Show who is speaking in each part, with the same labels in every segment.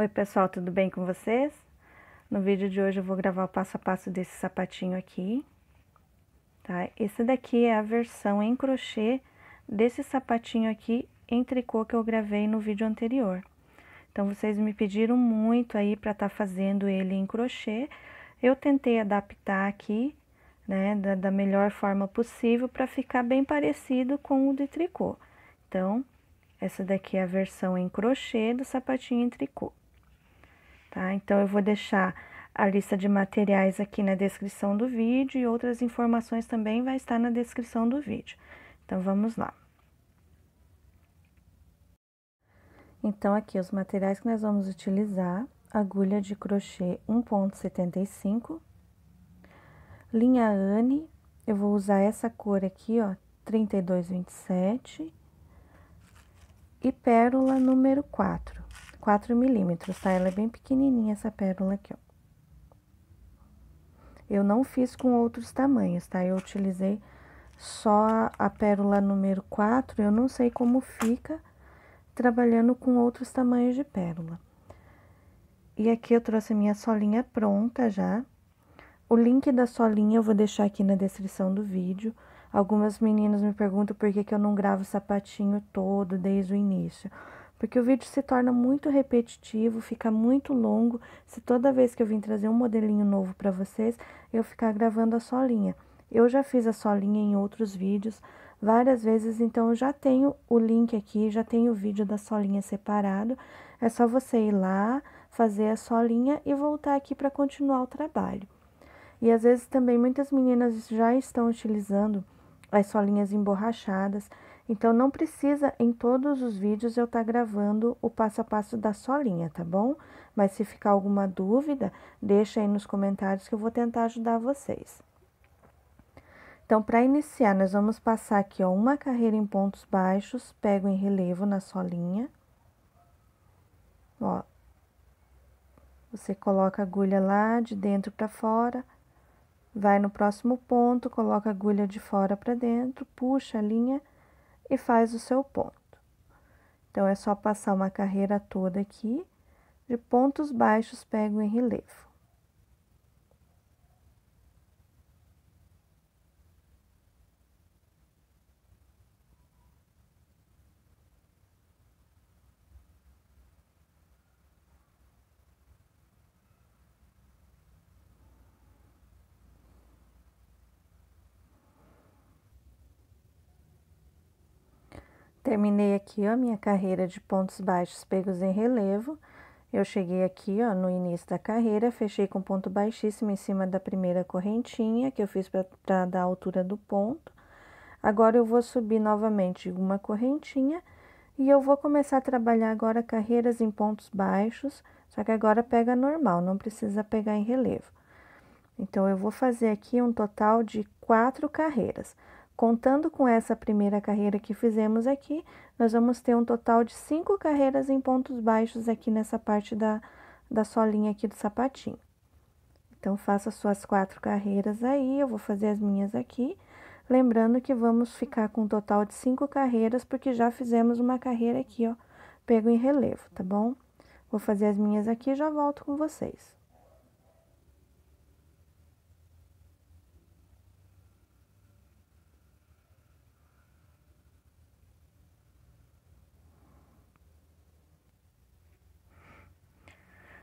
Speaker 1: Oi pessoal, tudo bem com vocês? No vídeo de hoje eu vou gravar o passo a passo desse sapatinho aqui, tá? Esse daqui é a versão em crochê desse sapatinho aqui em tricô que eu gravei no vídeo anterior. Então, vocês me pediram muito aí para estar tá fazendo ele em crochê. Eu tentei adaptar aqui, né, da, da melhor forma possível para ficar bem parecido com o de tricô. Então, essa daqui é a versão em crochê do sapatinho em tricô tá? Então eu vou deixar a lista de materiais aqui na descrição do vídeo e outras informações também vai estar na descrição do vídeo. Então vamos lá. Então aqui os materiais que nós vamos utilizar: agulha de crochê 1.75, linha Anne, eu vou usar essa cor aqui, ó, 3227 e pérola número 4. 4 milímetros, tá? Ela é bem pequenininha essa pérola aqui, ó. Eu não fiz com outros tamanhos, tá? Eu utilizei só a pérola número 4, eu não sei como fica trabalhando com outros tamanhos de pérola. E aqui eu trouxe a minha solinha pronta já. O link da solinha eu vou deixar aqui na descrição do vídeo. Algumas meninas me perguntam por que, que eu não gravo o sapatinho todo desde o início porque o vídeo se torna muito repetitivo, fica muito longo. Se toda vez que eu vim trazer um modelinho novo para vocês, eu ficar gravando a solinha. Eu já fiz a solinha em outros vídeos várias vezes, então eu já tenho o link aqui, já tenho o vídeo da solinha separado. É só você ir lá, fazer a solinha e voltar aqui para continuar o trabalho. E às vezes também muitas meninas já estão utilizando as solinhas emborrachadas, então, não precisa em todos os vídeos eu estar tá gravando o passo a passo da solinha, tá bom? Mas se ficar alguma dúvida, deixa aí nos comentários que eu vou tentar ajudar vocês. Então, para iniciar, nós vamos passar aqui, ó, uma carreira em pontos baixos, pego em relevo na solinha. Ó, você coloca a agulha lá de dentro para fora, vai no próximo ponto, coloca a agulha de fora para dentro, puxa a linha e faz o seu ponto. Então, é só passar uma carreira toda aqui, de pontos baixos pego em relevo. Terminei aqui, a minha carreira de pontos baixos pegos em relevo. Eu cheguei aqui, ó, no início da carreira, fechei com ponto baixíssimo em cima da primeira correntinha que eu fiz para dar a altura do ponto. Agora, eu vou subir novamente uma correntinha e eu vou começar a trabalhar agora carreiras em pontos baixos, só que agora pega normal, não precisa pegar em relevo. Então, eu vou fazer aqui um total de quatro carreiras. Contando com essa primeira carreira que fizemos aqui, nós vamos ter um total de cinco carreiras em pontos baixos aqui nessa parte da, da solinha aqui do sapatinho. Então, faça suas quatro carreiras aí, eu vou fazer as minhas aqui. Lembrando que vamos ficar com um total de cinco carreiras, porque já fizemos uma carreira aqui, ó, pego em relevo, tá bom? Vou fazer as minhas aqui e já volto com vocês.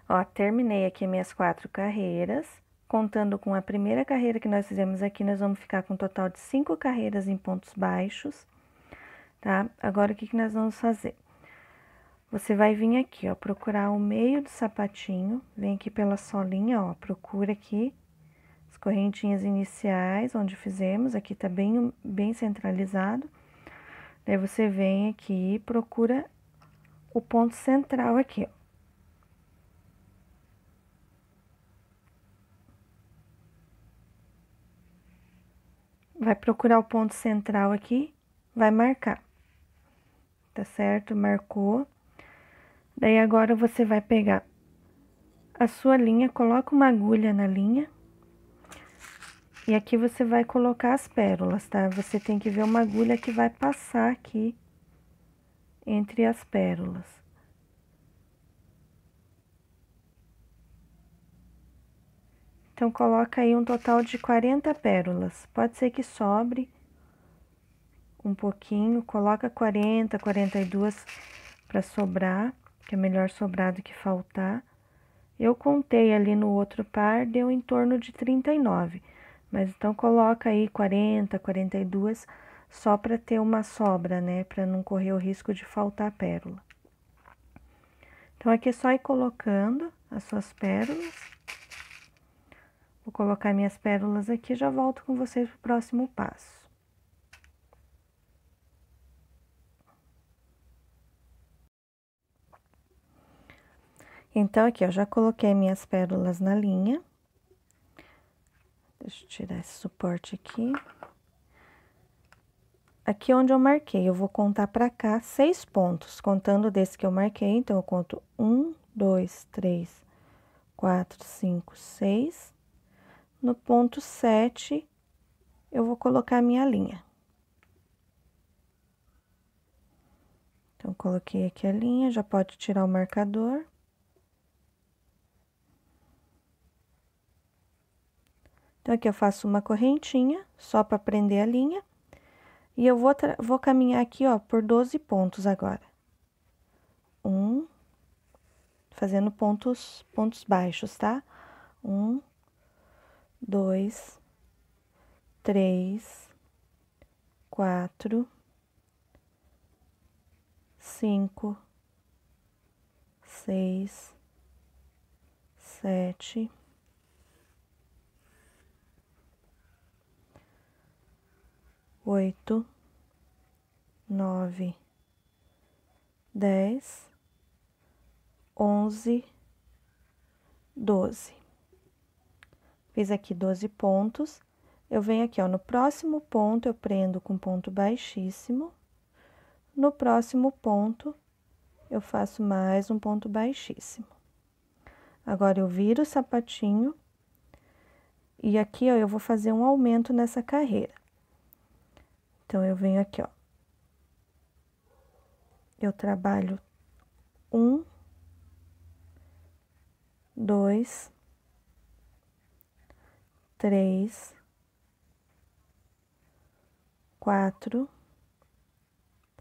Speaker 1: Ó, terminei aqui minhas quatro carreiras. Contando com a primeira carreira que nós fizemos aqui, nós vamos ficar com um total de cinco carreiras em pontos baixos, tá? Agora, o que, que nós vamos fazer? Você vai vir aqui, ó, procurar o meio do sapatinho, vem aqui pela solinha, ó, procura aqui as correntinhas iniciais, onde fizemos, aqui tá bem, bem centralizado. Daí, você vem aqui e procura o ponto central aqui, ó. vai procurar o ponto central aqui, vai marcar, tá certo? Marcou. Daí agora você vai pegar a sua linha, coloca uma agulha na linha. E aqui você vai colocar as pérolas, tá? Você tem que ver uma agulha que vai passar aqui entre as pérolas. Então, coloca aí um total de 40 pérolas. Pode ser que sobre um pouquinho, coloca 40, 42 para sobrar, que é melhor sobrar do que faltar. Eu contei ali no outro par, deu em torno de 39, mas então coloca aí 40, 42 só para ter uma sobra, né, para não correr o risco de faltar pérola. Então aqui é só ir colocando as suas pérolas. Vou colocar minhas pérolas aqui e já volto com vocês para o próximo passo. Então, aqui, ó, já coloquei minhas pérolas na linha. Deixa eu tirar esse suporte aqui. Aqui onde eu marquei, eu vou contar para cá seis pontos, contando desse que eu marquei. Então, eu conto um, dois, três, quatro, cinco, seis no ponto 7, eu vou colocar minha linha. Então, coloquei aqui a linha, já pode tirar o marcador. Então, aqui eu faço uma correntinha, só para prender a linha. E eu vou, vou caminhar aqui, ó, por 12 pontos agora. Um, fazendo pontos, pontos baixos, tá? Um, dois, três, quatro, cinco, seis, sete, oito, nove, dez, onze, doze. Fiz aqui 12 pontos. Eu venho aqui, ó, no próximo ponto, eu prendo com ponto baixíssimo. No próximo ponto, eu faço mais um ponto baixíssimo. Agora, eu viro o sapatinho. E aqui, ó, eu vou fazer um aumento nessa carreira. Então, eu venho aqui, ó. Eu trabalho um, dois, três, quatro,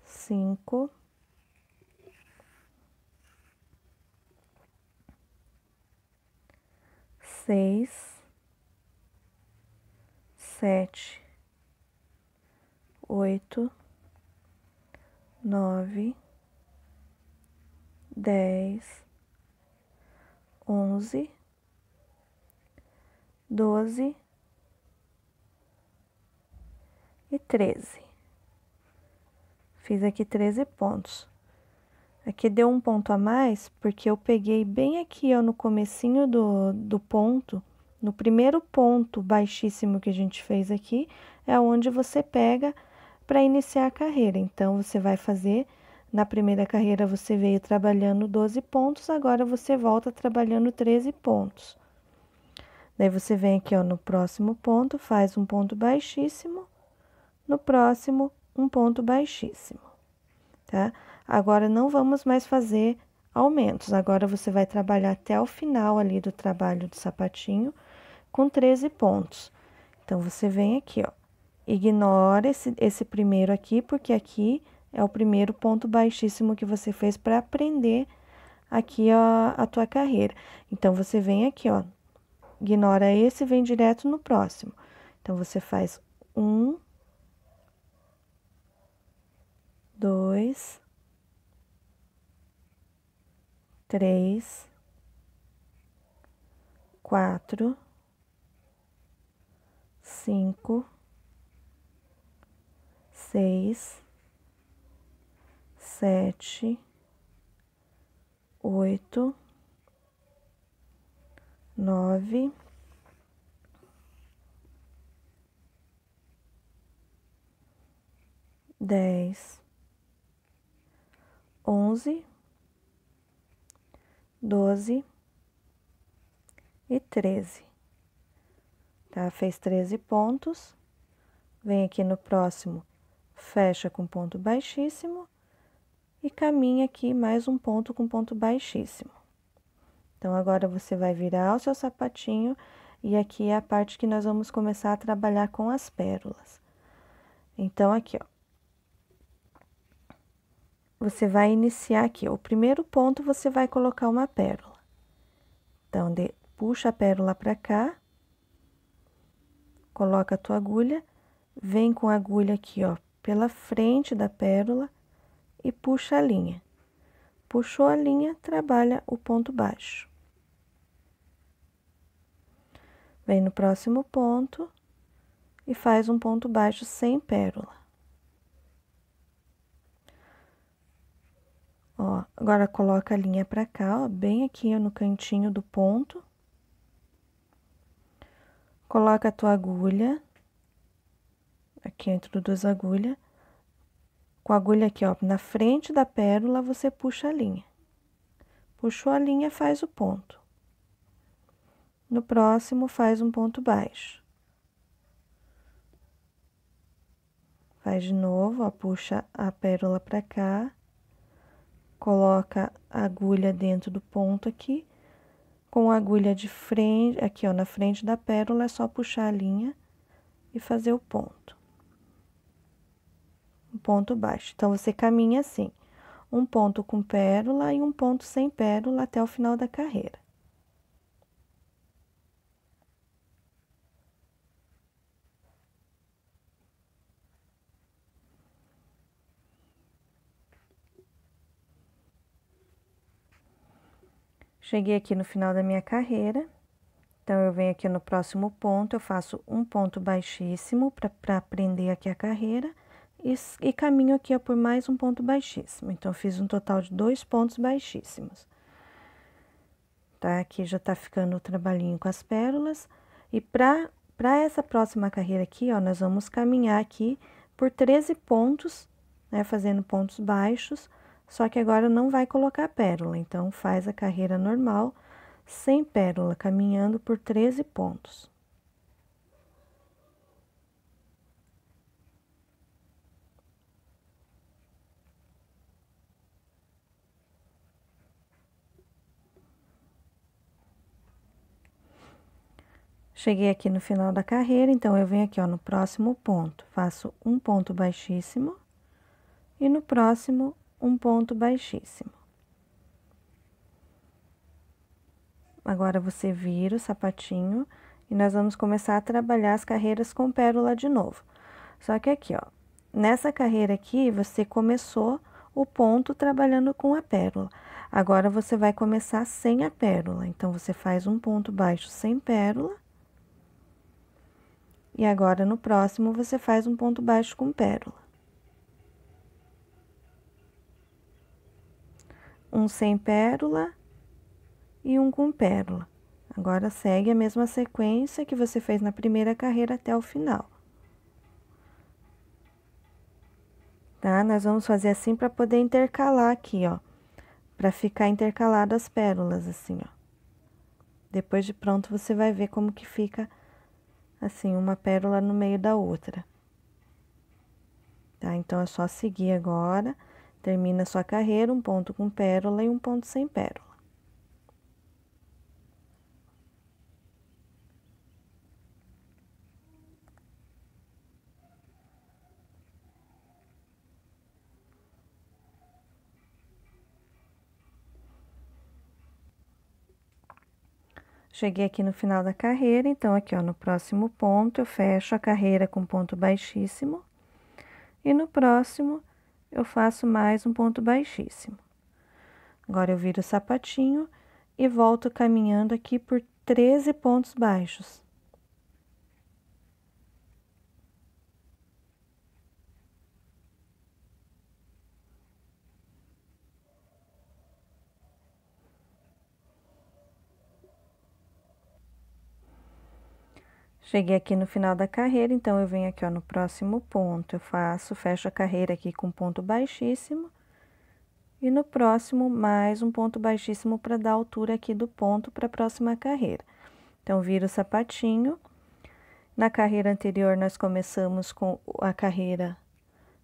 Speaker 1: cinco, seis, sete, oito, nove, dez, onze doze e treze. Fiz aqui treze pontos. Aqui deu um ponto a mais, porque eu peguei bem aqui, ó, no comecinho do, do ponto, no primeiro ponto baixíssimo que a gente fez aqui, é onde você pega para iniciar a carreira. Então, você vai fazer, na primeira carreira você veio trabalhando 12 pontos, agora você volta trabalhando 13 pontos. Daí você vem aqui ó, no próximo ponto, faz um ponto baixíssimo, no próximo, um ponto baixíssimo, tá? Agora, não vamos mais fazer aumentos, agora você vai trabalhar até o final ali do trabalho do sapatinho com 13 pontos. Então, você vem aqui, ó, ignora esse, esse primeiro aqui, porque aqui é o primeiro ponto baixíssimo que você fez para aprender aqui ó a tua carreira. Então, você vem aqui, ó, ignora esse e vem direto no próximo. Então, você faz um, dois, três, quatro, cinco, seis, sete, oito nove, dez, onze, doze e treze. Tá? Fez treze pontos, vem aqui no próximo, fecha com ponto baixíssimo e caminha aqui mais um ponto com ponto baixíssimo. Então, agora você vai virar o seu sapatinho e aqui é a parte que nós vamos começar a trabalhar com as pérolas. Então, aqui, ó. Você vai iniciar aqui, ó, o primeiro ponto você vai colocar uma pérola. Então, de, puxa a pérola para cá, coloca a tua agulha, vem com a agulha aqui, ó, pela frente da pérola e puxa a linha. Puxou a linha, trabalha o ponto baixo. Vem no próximo ponto e faz um ponto baixo sem pérola. Ó, agora coloca a linha para cá, ó, bem aqui no cantinho do ponto. Coloca a tua agulha aqui entre duas agulhas com a agulha aqui, ó, na frente da pérola, você puxa a linha. Puxou a linha, faz o ponto. No próximo, faz um ponto baixo. Faz de novo, ó, puxa a pérola para cá, coloca a agulha dentro do ponto aqui, com a agulha de frente, aqui ó, na frente da pérola, é só puxar a linha e fazer o ponto um ponto baixo. Então, você caminha assim, um ponto com pérola e um ponto sem pérola até o final da carreira. Cheguei aqui no final da minha carreira, então eu venho aqui no próximo ponto, eu faço um ponto baixíssimo para prender aqui a carreira e, e caminho aqui ó, por mais um ponto baixíssimo. Então, fiz um total de dois pontos baixíssimos. Tá? Aqui já tá ficando o trabalhinho com as pérolas. E pra, pra essa próxima carreira aqui, ó, nós vamos caminhar aqui por 13 pontos, né, fazendo pontos baixos, só que agora não vai colocar pérola, então, faz a carreira normal, sem pérola, caminhando por 13 pontos. Cheguei aqui no final da carreira, então, eu venho aqui, ó, no próximo ponto, faço um ponto baixíssimo e no próximo, um ponto baixíssimo. Agora, você vira o sapatinho e nós vamos começar a trabalhar as carreiras com pérola de novo. Só que aqui, ó, nessa carreira aqui, você começou o ponto trabalhando com a pérola. Agora, você vai começar sem a pérola. Então, você faz um ponto baixo sem pérola e agora no próximo você faz um ponto baixo com pérola. Um sem pérola e um com pérola. Agora segue a mesma sequência que você fez na primeira carreira até o final. Tá? Nós vamos fazer assim para poder intercalar aqui, ó. Para ficar intercalado as pérolas assim, ó. Depois de pronto você vai ver como que fica assim, uma pérola no meio da outra. Tá? Então, é só seguir agora, termina a sua carreira, um ponto com pérola e um ponto sem pérola. Cheguei aqui no final da carreira, então aqui ó, no próximo ponto eu fecho a carreira com ponto baixíssimo e no próximo eu faço mais um ponto baixíssimo. Agora eu viro o sapatinho e volto caminhando aqui por 13 pontos baixos. Cheguei aqui no final da carreira, então, eu venho aqui, ó, no próximo ponto, eu faço, fecho a carreira aqui com ponto baixíssimo. E no próximo, mais um ponto baixíssimo para dar altura aqui do ponto para a próxima carreira. Então, viro o sapatinho. Na carreira anterior, nós começamos com a carreira,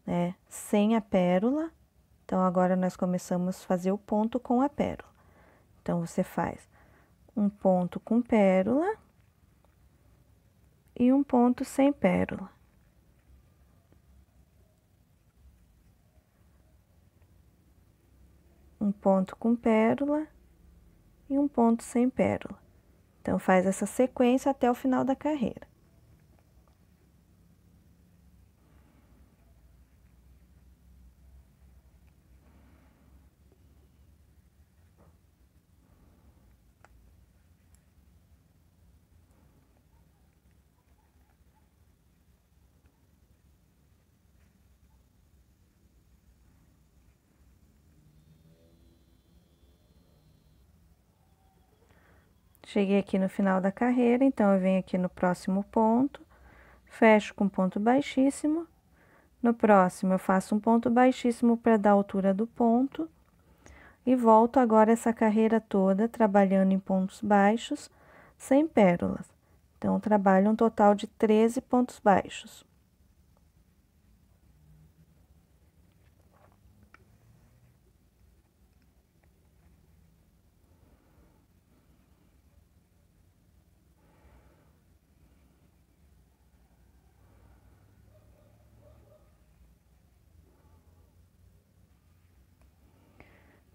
Speaker 1: né, sem a pérola. Então, agora, nós começamos a fazer o ponto com a pérola. Então, você faz um ponto com pérola e um ponto sem pérola. Um ponto com pérola e um ponto sem pérola. Então, faz essa sequência até o final da carreira. Cheguei aqui no final da carreira, então eu venho aqui no próximo ponto, fecho com ponto baixíssimo. No próximo, eu faço um ponto baixíssimo para dar a altura do ponto. E volto agora essa carreira toda trabalhando em pontos baixos, sem pérolas. Então, trabalho um total de 13 pontos baixos.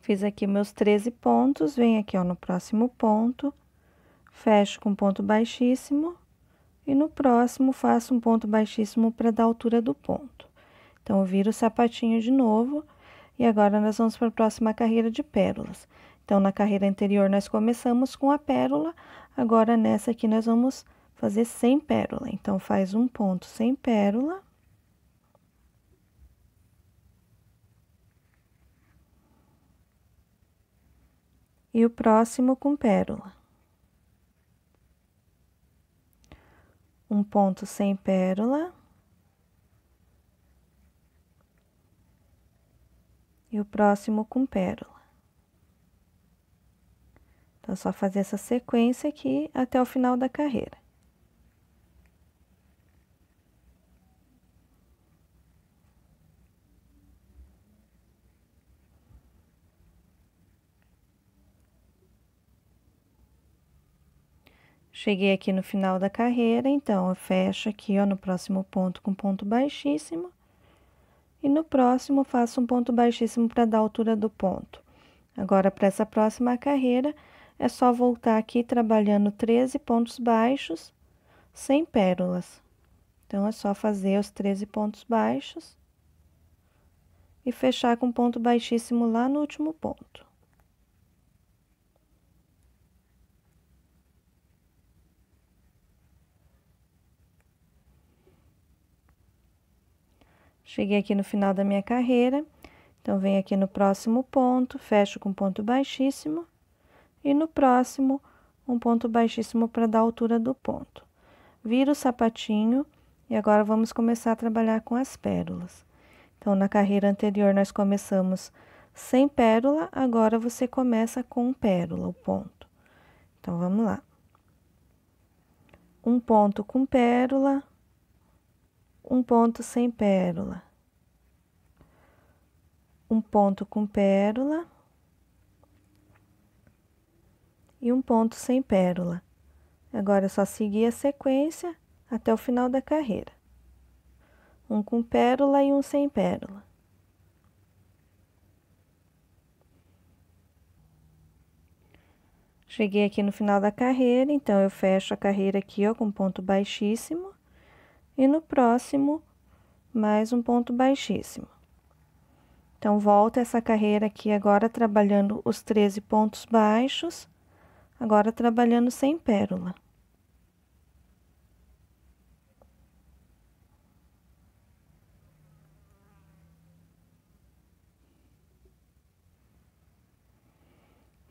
Speaker 1: Fiz aqui meus 13 pontos, venho aqui, ó, no próximo ponto, fecho com ponto baixíssimo e no próximo faço um ponto baixíssimo para dar altura do ponto. Então, viro o sapatinho de novo e agora nós vamos para a próxima carreira de pérolas. Então, na carreira anterior nós começamos com a pérola, agora nessa aqui nós vamos fazer sem pérola. Então, faz um ponto sem pérola e o próximo com pérola. Um ponto sem pérola. E o próximo com pérola. Então, é só fazer essa sequência aqui até o final da carreira. Cheguei aqui no final da carreira, então, eu fecho aqui, ó, no próximo ponto com ponto baixíssimo. E no próximo, faço um ponto baixíssimo para dar a altura do ponto. Agora, para essa próxima carreira, é só voltar aqui trabalhando 13 pontos baixos sem pérolas. Então, é só fazer os 13 pontos baixos e fechar com ponto baixíssimo lá no último ponto. Cheguei aqui no final da minha carreira, então venho aqui no próximo ponto, fecho com ponto baixíssimo e no próximo um ponto baixíssimo para dar altura do ponto. Viro o sapatinho e agora vamos começar a trabalhar com as pérolas. Então, na carreira anterior nós começamos sem pérola, agora você começa com pérola, o ponto. Então, vamos lá. Um ponto com pérola, um ponto sem pérola, um ponto com pérola e um ponto sem pérola. Agora é só seguir a sequência até o final da carreira. Um com pérola e um sem pérola. Cheguei aqui no final da carreira, então eu fecho a carreira aqui ó, com ponto baixíssimo e no próximo mais um ponto baixíssimo. Então volta essa carreira aqui agora trabalhando os 13 pontos baixos, agora trabalhando sem pérola.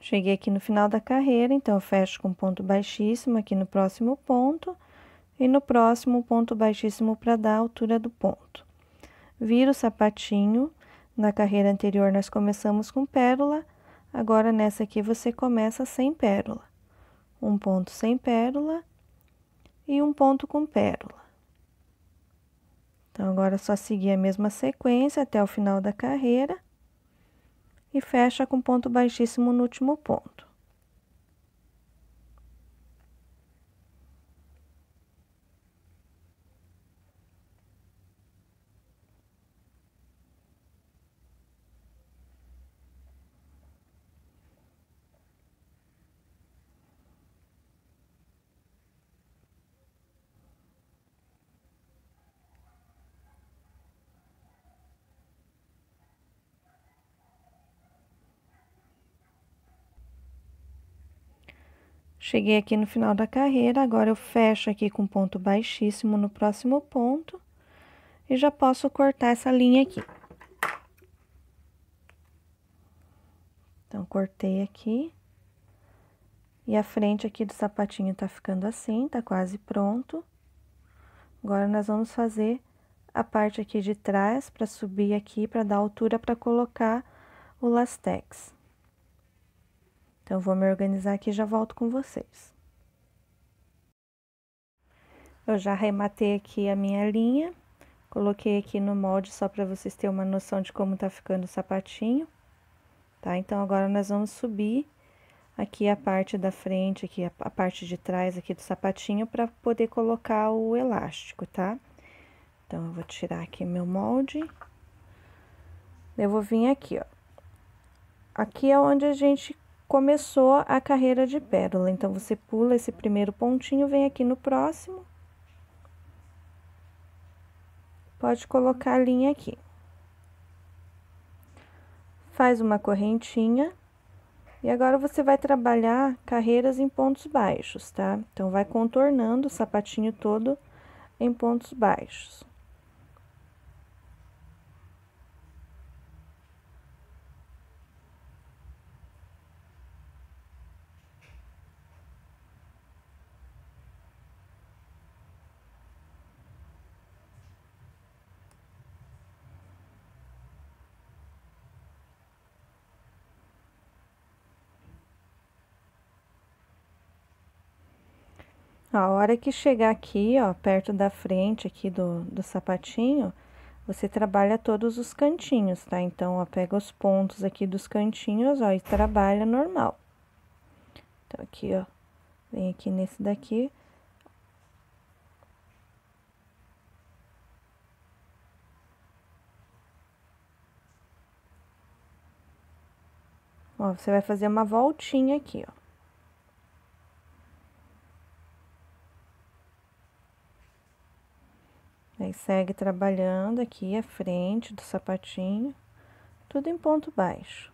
Speaker 1: Cheguei aqui no final da carreira, então fecho com ponto baixíssimo aqui no próximo ponto e no próximo ponto baixíssimo para dar a altura do ponto. Vira o sapatinho, na carreira anterior nós começamos com pérola, agora nessa aqui você começa sem pérola. Um ponto sem pérola e um ponto com pérola. Então, agora é só seguir a mesma sequência até o final da carreira e fecha com ponto baixíssimo no último ponto. Cheguei aqui no final da carreira, agora eu fecho aqui com ponto baixíssimo no próximo ponto e já posso cortar essa linha aqui. Então, cortei aqui. E a frente aqui do sapatinho tá ficando assim, tá quase pronto. Agora, nós vamos fazer a parte aqui de trás para subir aqui, para dar altura para colocar o lastex. Então, eu vou me organizar aqui e já volto com vocês. Eu já arrematei aqui a minha linha, coloquei aqui no molde só para vocês terem uma noção de como tá ficando o sapatinho, tá? Então, agora nós vamos subir aqui a parte da frente, aqui a, a parte de trás aqui do sapatinho para poder colocar o elástico, tá? Então, eu vou tirar aqui meu molde. Eu vou vir aqui, ó. Aqui é onde a gente começou a carreira de pérola. Então, você pula esse primeiro pontinho, vem aqui no próximo. Pode colocar a linha aqui. Faz uma correntinha. E agora, você vai trabalhar carreiras em pontos baixos, tá? Então, vai contornando o sapatinho todo em pontos baixos. A hora que chegar aqui, ó, perto da frente aqui do, do sapatinho, você trabalha todos os cantinhos, tá? Então, ó, pega os pontos aqui dos cantinhos, ó, e trabalha normal. Então, aqui, ó, vem aqui nesse daqui. Ó, você vai fazer uma voltinha aqui, ó. Aí, segue trabalhando aqui a frente do sapatinho, tudo em ponto baixo.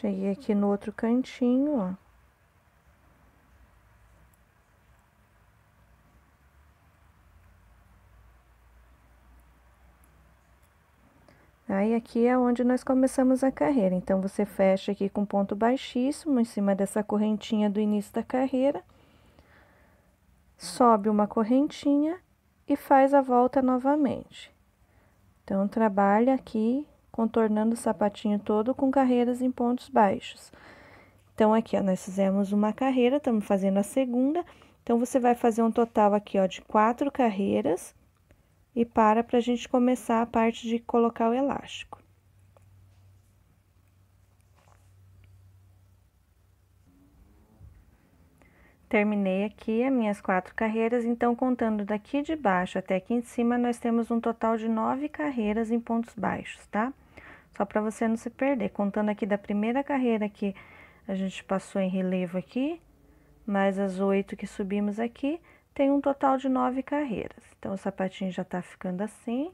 Speaker 1: Cheguei aqui no outro cantinho, ó. Aí, aqui é onde nós começamos a carreira. Então, você fecha aqui com ponto baixíssimo em cima dessa correntinha do início da carreira. Sobe uma correntinha e faz a volta novamente. Então, trabalha aqui contornando o sapatinho todo com carreiras em pontos baixos. Então, aqui, ó, nós fizemos uma carreira, estamos fazendo a segunda. Então, você vai fazer um total aqui, ó, de quatro carreiras e para para a gente começar a parte de colocar o elástico. Terminei aqui as minhas quatro carreiras, então, contando daqui de baixo até aqui em cima, nós temos um total de nove carreiras em pontos baixos, tá? Tá? só para você não se perder. Contando aqui da primeira carreira que a gente passou em relevo aqui, mais as oito que subimos aqui, tem um total de nove carreiras. Então, o sapatinho já tá ficando assim.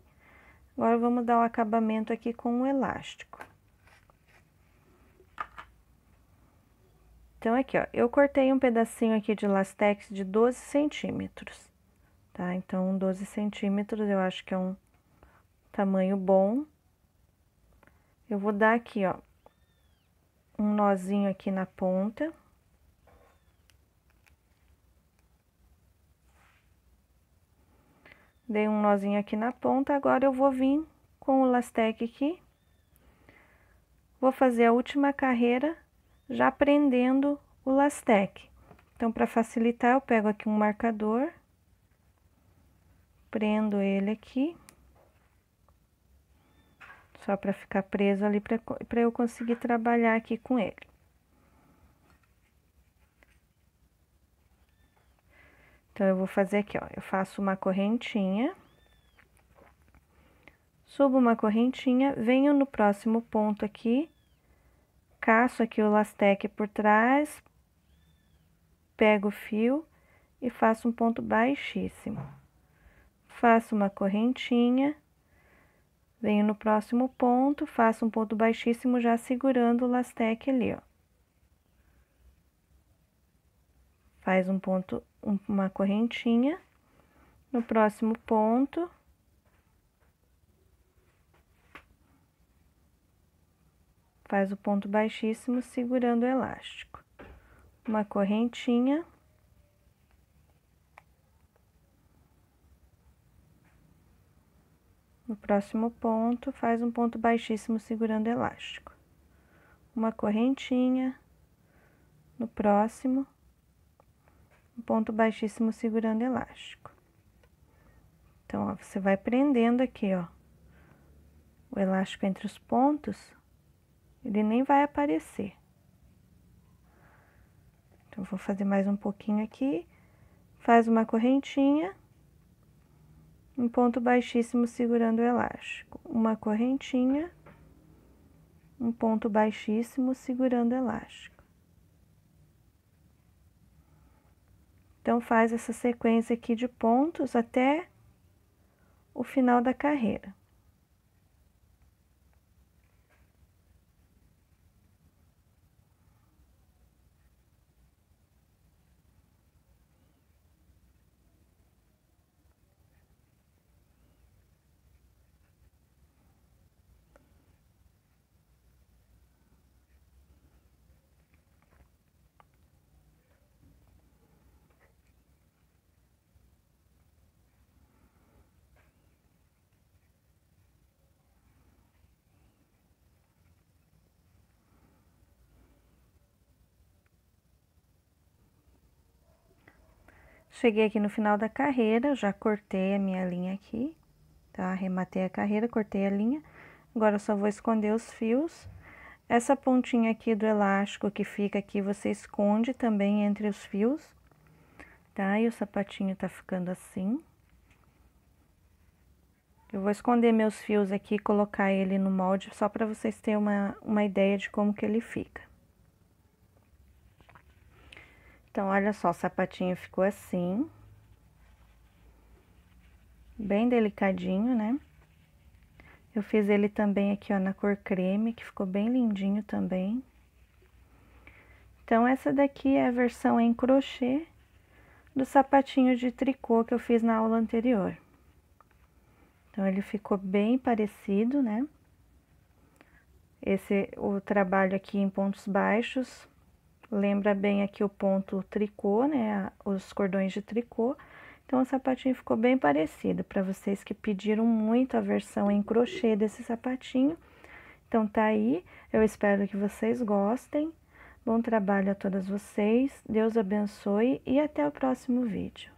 Speaker 1: Agora, vamos dar o acabamento aqui com um elástico. Então, aqui, ó, eu cortei um pedacinho aqui de lastex de 12 centímetros, tá? Então, 12 centímetros eu acho que é um tamanho bom eu vou dar aqui, ó, um nozinho aqui na ponta. Dei um nozinho aqui na ponta, agora eu vou vir com o lastec aqui. Vou fazer a última carreira já prendendo o lastec. Então, para facilitar, eu pego aqui um marcador, prendo ele aqui só para ficar preso ali para eu conseguir trabalhar aqui com ele. Então, eu vou fazer aqui, ó, eu faço uma correntinha, subo uma correntinha, venho no próximo ponto aqui, caço aqui o lastec por trás, pego o fio e faço um ponto baixíssimo. Faço uma correntinha, Venho no próximo ponto, faço um ponto baixíssimo já segurando o lastec ali, ó. Faz um ponto, uma correntinha. No próximo ponto... Faz o ponto baixíssimo segurando o elástico. Uma correntinha. No próximo ponto, faz um ponto baixíssimo segurando elástico. Uma correntinha. No próximo, um ponto baixíssimo segurando elástico. Então, ó, você vai prendendo aqui, ó, o elástico entre os pontos, ele nem vai aparecer. Então, vou fazer mais um pouquinho aqui, faz uma correntinha um ponto baixíssimo segurando o elástico, uma correntinha, um ponto baixíssimo segurando o elástico. Então faz essa sequência aqui de pontos até o final da carreira. Cheguei aqui no final da carreira, já cortei a minha linha aqui, tá? Arrematei a carreira, cortei a linha. Agora, eu só vou esconder os fios. Essa pontinha aqui do elástico que fica aqui, você esconde também entre os fios, tá? E o sapatinho tá ficando assim. Eu vou esconder meus fios aqui colocar ele no molde, só para vocês terem uma, uma ideia de como que ele fica. Então, olha só, o sapatinho ficou assim. Bem delicadinho, né? Eu fiz ele também aqui, ó, na cor creme, que ficou bem lindinho também. Então, essa daqui é a versão em crochê do sapatinho de tricô que eu fiz na aula anterior. Então, ele ficou bem parecido, né? Esse, o trabalho aqui em pontos baixos, Lembra bem aqui o ponto tricô, né? Os cordões de tricô. Então, o sapatinho ficou bem parecido. Para vocês que pediram muito a versão em crochê desse sapatinho. Então, tá aí. Eu espero que vocês gostem. Bom trabalho a todas vocês. Deus abençoe e até o próximo vídeo.